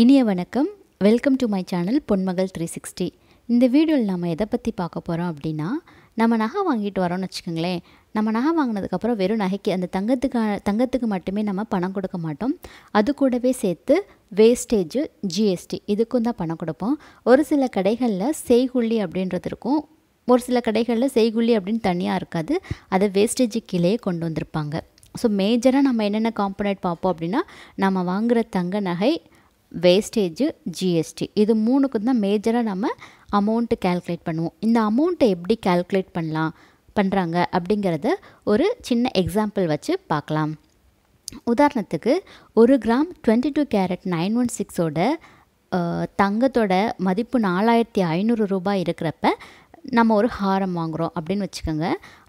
இனிய வணக்கம் welcome to my channel Ponmagal three sixty இந்த வீடியோவில் நம்ம எதை பற்றி பார்க்க போகிறோம் அப்படின்னா நம்ம நகை வாங்கிட்டு வரோம்னு வச்சுக்கோங்களேன் நம்ம நகை வாங்கினதுக்கப்புறம் வெறும் நகைக்கு அந்த தங்கத்துக்கான தங்கத்துக்கு மட்டுமே நம்ம பணம் கொடுக்க மாட்டோம் அது கூடவே சேர்த்து வேஸ்டேஜ் ஜிஎஸ்டி இதுக்கும் தான் பணம் கொடுப்போம் ஒரு சில கடைகளில் செய்குள்ளி அப்படின்றது இருக்கும் ஒரு சில கடைகளில் செய்குள்ளி அப்படின்னு தனியாக இருக்காது அதை வேஸ்டேஜு கீழே கொண்டு வந்திருப்பாங்க ஸோ மேஜராக நம்ம என்னென்ன காம்பனேட் பார்ப்போம் அப்படின்னா நம்ம வாங்குகிற தங்க நகை வேஸ்டேஜு ஜிஎஸ்டி இது மூணுக்கு தான் மேஜராக நம்ம அமௌண்ட்டு கேல்குலேட் பண்ணுவோம் இந்த அமௌண்ட்டை எப்படி கேல்குலேட் பண்ணலாம் பண்ணுறாங்க அப்படிங்கிறத ஒரு சின்ன எக்ஸாம்பிள் வச்சு பார்க்கலாம் உதாரணத்துக்கு ஒரு gram twenty two carat nine one சிக்ஸோட தங்கத்தோட மதிப்பு நாலாயிரத்தி ஐநூறு ரூபாய் இருக்கிறப்ப நம்ம ஒரு ஹாரம் வாங்குகிறோம் அப்படின்னு வச்சுக்கோங்க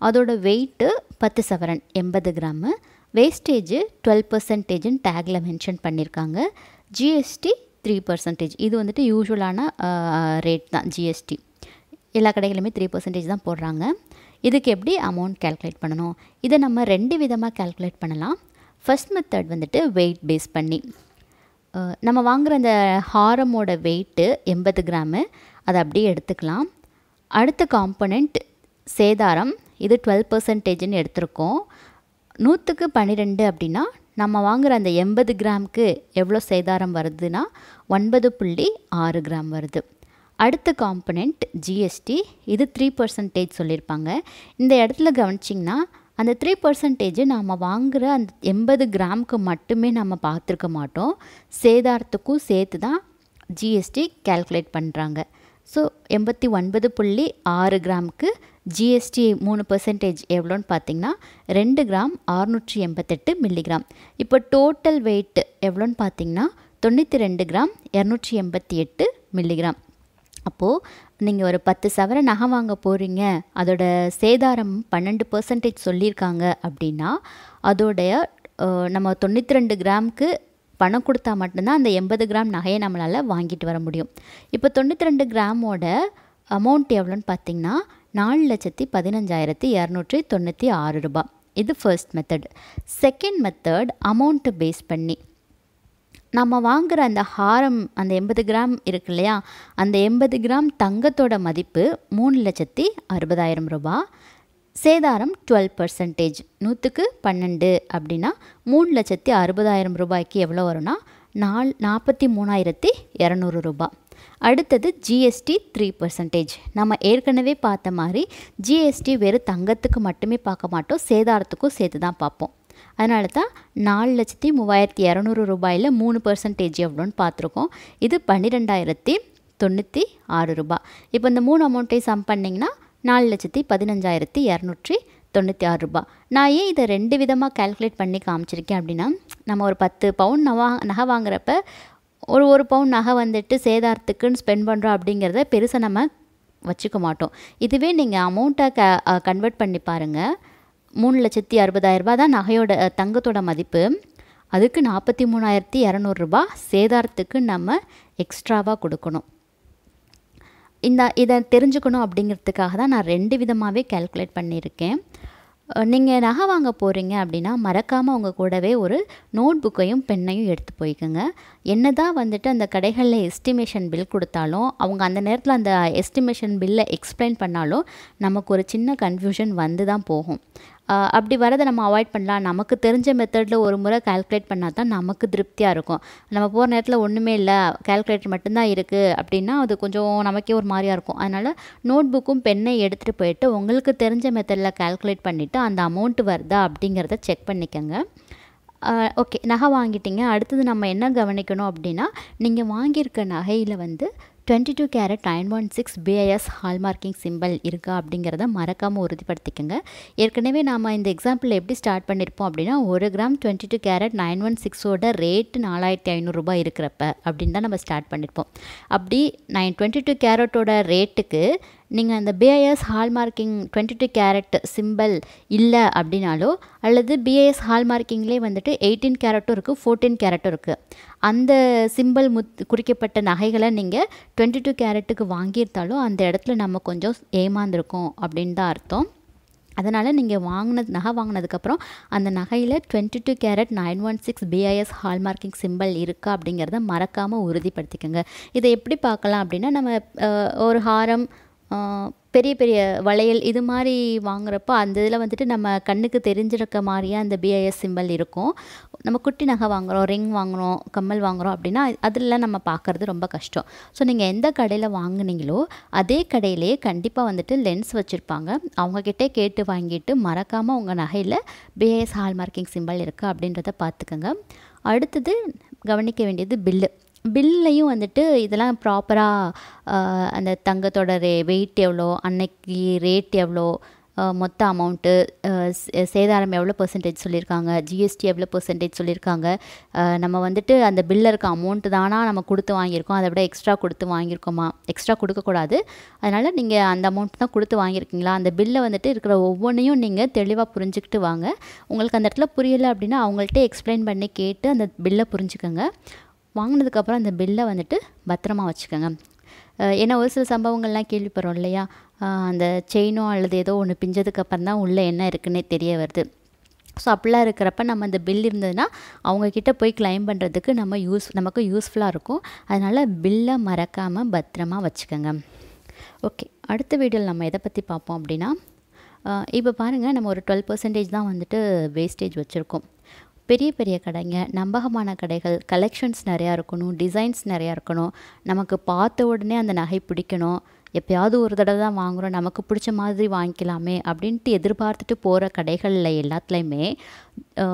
அதோட வெயிட்டு பத்து சவரன் எண்பது கிராமு வேஸ்டேஜு டுவெல் பர்சன்டேஜுன்னு டேக்கில் மென்ஷன் பண்ணியிருக்காங்க ஜிஎஸ்டி த்ரீ பர்சன்டேஜ் இது வந்துட்டு யூஸ்வலான ரேட் தான் ஜிஎஸ்டி எல்லா கடைகளுமே த்ரீ பர்சன்டேஜ் தான் போடுறாங்க இதுக்கு எப்படி அமௌண்ட் கேல்குலேட் பண்ணணும் இதை நம்ம ரெண்டு விதமாக கேல்குலேட் பண்ணலாம் ஃபஸ்ட் மெத்தட் வந்துட்டு வெயிட் பேஸ் பண்ணி நம்ம வாங்குகிற அந்த ஹாரமோட வெயிட்டு எண்பது கிராமு அதை அப்படியே எடுத்துக்கலாம் அடுத்த காம்பனண்ட் சேதாரம் இது டுவெல் பர்சன்டேஜ்னு எடுத்திருக்கோம் நூற்றுக்கு பன்னிரெண்டு அப்படின்னா நம்ம வாங்குகிற அந்த எண்பது கிராமுக்கு எவ்வளோ சேதாரம் வருதுன்னா ஒன்பது புள்ளி ஆறு கிராம் வருது அடுத்த காம்பனெண்ட் ஜிஎஸ்டி இது த்ரீ பர்சன்டேஜ் சொல்லியிருப்பாங்க இந்த இடத்துல கவனிச்சிங்கன்னா அந்த த்ரீ பர்சன்டேஜ் நாம் வாங்குகிற அந்த எண்பது கிராமுக்கு மட்டுமே நம்ம பார்த்துருக்க மாட்டோம் சேதாரத்துக்கும் சேர்த்து தான் ஜிஎஸ்டி கேல்குலேட் பண்ணுறாங்க ஸோ எண்பத்தி ஒன்பது புள்ளி ஆறு கிராமுக்கு ஜிஎஸ்டி மூணு பர்சன்டேஜ் எவ்வளோன்னு பார்த்தீங்கன்னா ரெண்டு கிராம் ஆறுநூற்றி எண்பத்தெட்டு மில்லிகிராம் இப்போ டோட்டல் வெயிட் எவ்வளோன்னு பார்த்தீங்கன்னா தொண்ணூற்றி ரெண்டு கிராம் இரநூற்றி எண்பத்தி எட்டு மில்லிகிராம் அப்போது நீங்கள் ஒரு பத்து சவர நகை வாங்க போகிறீங்க அதோட சேதாரம் பன்னெண்டு பர்சன்டேஜ் சொல்லியிருக்காங்க அப்படின்னா அதோடைய நம்ம தொண்ணூற்றி ரெண்டு கிராமுக்கு பணம் கொடுத்தா மட்டும்தான் அந்த எண்பது கிராம் நகையை நம்மளால் வாங்கிட்டு வர முடியும் இப்போ தொண்ணூற்றி ரெண்டு கிராமோட அமௌண்ட் எவ்வளோன்னு பார்த்தீங்கன்னா நாலு லட்சத்தி பதினஞ்சாயிரத்தி இரநூற்றி தொண்ணூற்றி ஆறு ரூபாய் இது first method second method amount base பண்ணி நம்ம வாங்குகிற அந்த ஹாரம் அந்த எண்பது கிராம் இருக்கு இல்லையா அந்த எண்பது கிராம் தங்கத்தோட மதிப்பு மூணு லட்சத்தி அறுபதாயிரம் ரூபாய் சேதாரம் டுவெல் பர்சன்டேஜ் நூற்றுக்கு பன்னெண்டு அப்படின்னா மூணு லட்சத்தி அறுபதாயிரம் ரூபாய்க்கு எவ்வளோ வரும்னா நால் நாற்பத்தி மூணாயிரத்தி இரநூறு ரூபா அடுத்தது ஜிஎஸ்டி த்ரீ பர்சன்டேஜ் நம்ம ஏற்கனவே பார்த்த மாதிரி ஜிஎஸ்டி வெறும் தங்கத்துக்கு மட்டுமே பார்க்க மாட்டோம் சேதாரத்துக்கும் சேர்த்து தான் பார்ப்போம் அதனால தான் நாலு லட்சத்தி மூவாயிரத்தி இரநூறு ரூபாயில் மூணு பர்சன்டேஜ் எவ்வளோன்னு பார்த்துருக்கோம் இது பன்னிரெண்டாயிரத்தி தொண்ணூற்றி ஆறு ரூபா இப்போ இந்த மூணு அமௌண்ட்டை சம் பண்ணிங்கன்னா நாலு லட்சத்தி பதினஞ்சாயிரத்தி இரநூற்றி தொண்ணூற்றி ஆறு ரூபா நான் ஏன் இதை ரெண்டு விதமாக கேல்குலேட் பண்ணி காமிச்சிருக்கேன் அப்படின்னா நம்ம ஒரு பத்து பவுன் நவா நகை வாங்குறப்ப ஒரு ஒரு பவுன் நகை வந்துட்டு சேதாரத்துக்குன்னு ஸ்பெண்ட் பண்ணுறோம் அப்படிங்கிறத பெருசாக நம்ம வச்சுக்க மாட்டோம் இதுவே நீங்கள் அமௌண்ட்டை க கன்வெர்ட் பண்ணி பாருங்கள் மூணு லட்சத்தி அறுபதாயிரரூபா தான் நகையோட தங்கத்தோட மதிப்பு அதுக்கு நாற்பத்தி மூணாயிரத்தி இரநூறுபா சேதாரத்துக்கு நம்ம எக்ஸ்ட்ராவாக கொடுக்கணும் இந்த இதை தெரிஞ்சுக்கணும் அப்படிங்கிறதுக்காக தான் நான் ரெண்டு விதமாகவே கேல்குலேட் பண்ணியிருக்கேன் நீங்கள் நகை வாங்க போகிறீங்க அப்படின்னா மறக்காமல் உங்கள் கூடவே ஒரு நோட் புக்கையும் பெண்ணையும் எடுத்து போய்க்குங்க என்ன தான் வந்துட்டு அந்த கடைகளில் எஸ்டிமேஷன் பில் கொடுத்தாலும் அவங்க அந்த நேரத்தில் அந்த எஸ்டிமேஷன் பில்லை எக்ஸ்பிளைன் பண்ணாலும் நமக்கு ஒரு சின்ன கன்ஃபியூஷன் வந்து தான் போகும் அப்படி வரதை நம்ம அவாய்ட் பண்ணலாம் நமக்கு தெரிஞ்ச மெத்தடில் ஒரு முறை கால்குலேட் பண்ணால் தான் நமக்கு திருப்தியாக இருக்கும் நம்ம போகிற நேரத்தில் ஒன்றுமே இல்லை கால்குலேட்டர் மட்டும்தான் இருக்குது அப்படின்னா அது கொஞ்சம் நமக்கே ஒரு மாதிரியாக இருக்கும் அதனால் நோட் புக்கும் பெண்ணை எடுத்துகிட்டு போயிட்டு உங்களுக்கு தெரிஞ்ச மெத்தடில் கால்குலேட் பண்ணிவிட்டு அந்த அமௌண்ட்டு வருதா அப்படிங்கிறத செக் பண்ணிக்கோங்க ஓகே நகை வாங்கிட்டீங்க அடுத்தது நம்ம என்ன கவனிக்கணும் அப்படின்னா நீங்கள் வாங்கியிருக்க நகையில் வந்து twenty two carat nine one six BIS hallmarking simple இருக்கா அப்படிங்கிறத மறக்காமல் உறுதிப்படுத்திக்கோங்க ஏற்கனவே நாம் இந்த எக்ஸாம்பிள் எப்படி ஸ்டார்ட் பண்ணியிருப்போம் அப்படின்னா ஒரு gram twenty two carat nine one சிக்ஸோட ரேட்டு நாலாயிரத்தி ஐநூறுரூபா இருக்கிறப்ப அப்படின்னு தான் நம்ம ஸ்டார்ட் பண்ணியிருப்போம் அப்படி நைன் டுவெண்ட்டி டூ கேரட்டோட ரேட்டுக்கு நீங்கள் அந்த BIS hallmarking twenty two carat simple இல்லை அப்படின்னாலோ அல்லது பிஐஎஸ் ஹால்மார்க்கிங்லேயே வந்துட்டு எயிட்டீன் கேரட்டும் இருக்குது ஃபோர்டீன் கேரட்டும் இருக்குது அந்த சிம்பிள் முத் குறிக்கப்பட்ட நகைகளை நீங்கள் டுவெண்ட்டி டூ கேரட்டுக்கு வாங்கியிருந்தாலும் அந்த இடத்துல நம்ம கொஞ்சம் ஏமாந்துருக்கோம் அப்படின்னு தான் அர்த்தம் அதனால் நீங்கள் வாங்கினது நகை வாங்கினதுக்கப்புறம் அந்த நகையில் twenty two carat nine one six BIS hallmarking simple இருக்கா அப்படிங்கிறத மறக்காமல் உறுதிப்படுத்திக்கோங்க இதை எப்படி பார்க்கலாம் அப்படின்னா நம்ம ஒரு ஹாரம் பெரிய பெரிய வளையல் இது மாதிரி வாங்குறப்போ அந்த இதில் வந்துட்டு நம்ம கண்ணுக்கு தெரிஞ்சிருக்க மாதிரியே அந்த பிஐஎஸ் சிம்பிள் இருக்கும் நம்ம குட்டி நகை வாங்குகிறோம் ரிங் வாங்குகிறோம் கம்மல் வாங்குகிறோம் அப்படின்னா அதில் நம்ம பார்க்குறது ரொம்ப கஷ்டம் ஸோ நீங்கள் எந்த கடையில் வாங்கினீங்களோ அதே கடையிலேயே கண்டிப்பாக வந்துட்டு லென்ஸ் வச்சுருப்பாங்க அவங்கக்கிட்டே கேட்டு வாங்கிட்டு மறக்காமல் உங்கள் நகையில் பிஐஎஸ் ஹால்மார்க்கிங் சிம்பிள் இருக்குது அப்படின்றத பார்த்துக்கோங்க அடுத்தது கவனிக்க வேண்டியது பில்லு பில்லையும் வந்துட்டு இதெல்லாம் ப்ராப்பராக அந்த தங்கத்தோட ரே வெயிட் எவ்வளோ அன்னைக்கு ரேட் எவ்வளோ மொத்த அமௌண்ட்டு சேதாரம் எவ்வளோ பர்சன்டேஜ் சொல்லியிருக்காங்க ஜிஎஸ்டி எவ்வளோ பர்சன்டேஜ் சொல்லியிருக்காங்க நம்ம வந்துட்டு அந்த பில்லில் இருக்க அமௌண்ட்டு தானா நம்ம கொடுத்து வாங்கியிருக்கோம் அதை விட எக்ஸ்ட்ரா கொடுத்து வாங்கியிருக்கோமா எக்ஸ்ட்ரா கொடுக்கக்கூடாது அதனால் நீங்கள் அந்த அமௌண்ட் தான் கொடுத்து வாங்கியிருக்கீங்களா அந்த பில்லை வந்துட்டு இருக்கிற ஒவ்வொன்றையும் நீங்கள் தெளிவாக புரிஞ்சுக்கிட்டு வாங்க உங்களுக்கு அந்த இடத்துல புரியலை அப்படின்னா அவங்கள்ட்ட எக்ஸ்பிளைன் பண்ணி கேட்டு அந்த பில்லை புரிஞ்சுக்கோங்க வாங்கினதுக்கப்புறம் அந்த பில்லை வந்துட்டு பத்திரமா வச்சுக்கோங்க ஏன்னா ஒரு சில சம்பவங்கள்லாம் கேள்விப்படுறோம் இல்லையா அந்த செயினோ அல்லது ஏதோ ஒன்று பிஞ்சதுக்கப்புறம் தான் உள்ளே என்ன இருக்குன்னே தெரிய வருது ஸோ அப்படிலாம் இருக்கிறப்ப நம்ம அந்த பில் இருந்ததுன்னா அவங்கக்கிட்ட போய் கிளைம் பண்ணுறதுக்கு நம்ம யூஸ் நமக்கு யூஸ்ஃபுல்லாக இருக்கும் அதனால் பில்லை மறக்காமல் பத்திரமா வச்சுக்கோங்க ஓகே அடுத்த வீடியோவில் நம்ம எதை பற்றி பார்ப்போம் அப்படின்னா இப்போ பாருங்கள் நம்ம ஒரு டுவெல் பர்சன்டேஜ் தான் வந்துட்டு வேஸ்டேஜ் வச்சுருக்கோம் பெரிய பெரிய கடைங்க நம்பகமான கடைகள் கலெக்ஷன்ஸ் நிறையா இருக்கணும் டிசைன்ஸ் நிறையா இருக்கணும் நமக்கு பார்த்த உடனே அந்த நகை பிடிக்கணும் எப்பயாவது ஒரு தடவை தான் வாங்குகிறோம் நமக்கு பிடிச்ச மாதிரி வாங்கிக்கலாமே அப்படின்ட்டு எதிர்பார்த்துட்டு போகிற கடைகளில் எல்லாத்துலேயுமே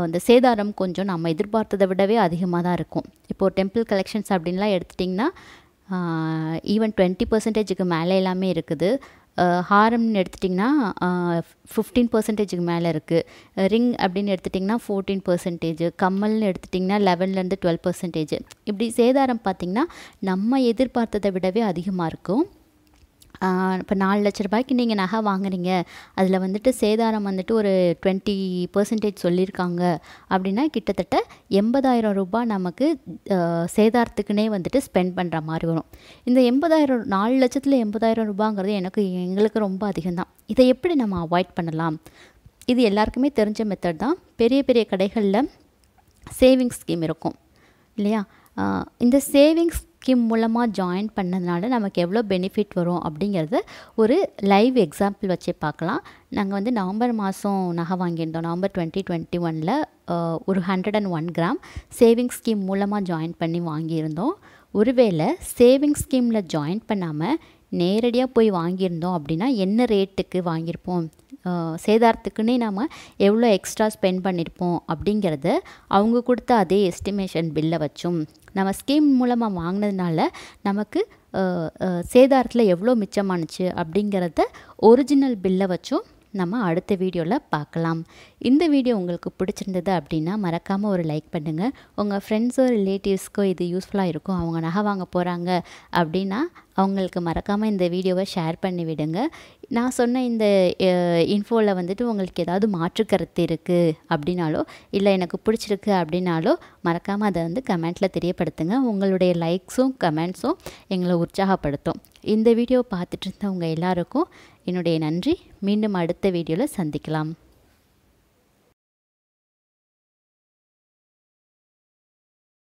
இந்த சேதாரம் கொஞ்சம் நம்ம எதிர்பார்த்ததை விடவே அதிகமாக தான் இருக்கும் இப்போது டெம்பிள் கலெக்ஷன்ஸ் அப்படின்லாம் எடுத்துட்டிங்கன்னா ஈவன் டுவெண்ட்டி பர்சன்டேஜுக்கு மேலே எல்லாமே இருக்குது ஹாரம்னு எடுத்துட்டிங்கன்னா ஃபிஃப்டீன் பர்சன்டேஜுக்கு மேலே இருக்குது ரிங் அப்படின்னு எடுத்துட்டிங்கன்னா ஃபோர்டீன் பர்சன்டேஜ் கம்மல்னு எடுத்துட்டிங்கன்னா லெவன்லேருந்து டுவெல் பர்சன்டேஜ் இப்படி சேதாரம் பார்த்திங்கன்னா நம்ம எதிர்பார்த்ததை விடவே அதிகமாக இருக்கும் இப்போ நாலு லட்ச ரூபாய்க்கு நீங்கள் நகை வாங்குறீங்க அதில் வந்துட்டு சேதாரம் வந்துட்டு ஒரு டுவெண்ட்டி பர்சன்டேஜ் சொல்லியிருக்காங்க அப்படின்னா கிட்டத்தட்ட எண்பதாயிரம் ரூபாய் நமக்கு சேதாரத்துக்குனே வந்துட்டு ஸ்பெண்ட் பண்ணுற மாதிரி வரும் இந்த எண்பதாயிரம் நாலு லட்சத்தில் எண்பதாயிரம் ரூபாங்கிறது எனக்கு எங்களுக்கு ரொம்ப அதிகம்தான் இதை எப்படி நம்ம அவாய்ட் பண்ணலாம் இது எல்லாருக்குமே தெரிஞ்ச மெத்தட் தான் பெரிய பெரிய கடைகளில் சேவிங்ஸ் ஸ்கீம் இருக்கும் இல்லையா இந்த சேவிங்ஸ் ஸ்கிம் மூலமாக ஜாயின் பண்ணதுனால நமக்கு எவ்வளோ பெனிஃபிட் வரும் அப்படிங்கிறத ஒரு லைவ் எக்ஸாம்பிள் வச்சு பார்க்கலாம் நாங்கள் வந்து நவம்பர் மாதம் நகை வாங்கியிருந்தோம் நவம்பர் டுவெண்ட்டி டுவெண்ட்டி ஒனில் ஒரு hundred and one gram savings scheme மூலமாக ஜாயின் பண்ணி வாங்கியிருந்தோம் ஒருவேளை சேவிங்ஸ் ஸ்கீமில் ஜாயின் பண்ணாமல் நேரடியாக போய் வாங்கியிருந்தோம் அப்படின்னா என்ன ரேட்டுக்கு வாங்கியிருப்போம் சேதாரத்துக்குன்னே நாம் எவ்வளோ எக்ஸ்ட்ரா ஸ்பெண்ட் பண்ணியிருப்போம் அப்படிங்கிறத அவங்க கொடுத்த அதே எஸ்டிமேஷன் பில்லை வச்சும் நம்ம ஸ்கீம் மூலமாக வாங்கினதுனால நமக்கு சேதாரத்தில் எவ்வளோ மிச்சமானுச்சு அப்படிங்கிறத ஒரிஜினல் பில்லை வச்சும் நம்ம அடுத்த வீடியோவில் பார்க்கலாம் இந்த வீடியோ உங்களுக்கு பிடிச்சிருந்தது அப்படின்னா மறக்காமல் ஒரு லைக் பண்ணுங்கள் உங்கள் ஃப்ரெண்ட்ஸோ ரிலேட்டிவ்ஸ்க்கோ இது யூஸ்ஃபுல்லாக இருக்கும் அவங்க நகை வாங்க போகிறாங்க அப்படின்னா அவங்களுக்கு மறக்காமல் இந்த வீடியோவை ஷேர் பண்ணி விடுங்க நான் சொன்ன இந்த இன்ஃபோவில் வந்துட்டு உங்களுக்கு ஏதாவது மாற்றுக்கருத்து இருக்குது அப்படின்னாலோ இல்லை எனக்கு பிடிச்சிருக்கு அப்படின்னாலோ மறக்காமல் அதை வந்து கமெண்ட்டில் தெரியப்படுத்துங்க உங்களுடைய லைக்ஸும் கமெண்ட்ஸும் எங்களை உற்சாகப்படுத்தும் இந்த வீடியோ பார்த்துட்டு இருந்தவங்க எல்லாருக்கும் என்னுடைய நன்றி மீண்டும் அடுத்த வீடியோவில் சந்திக்கலாம்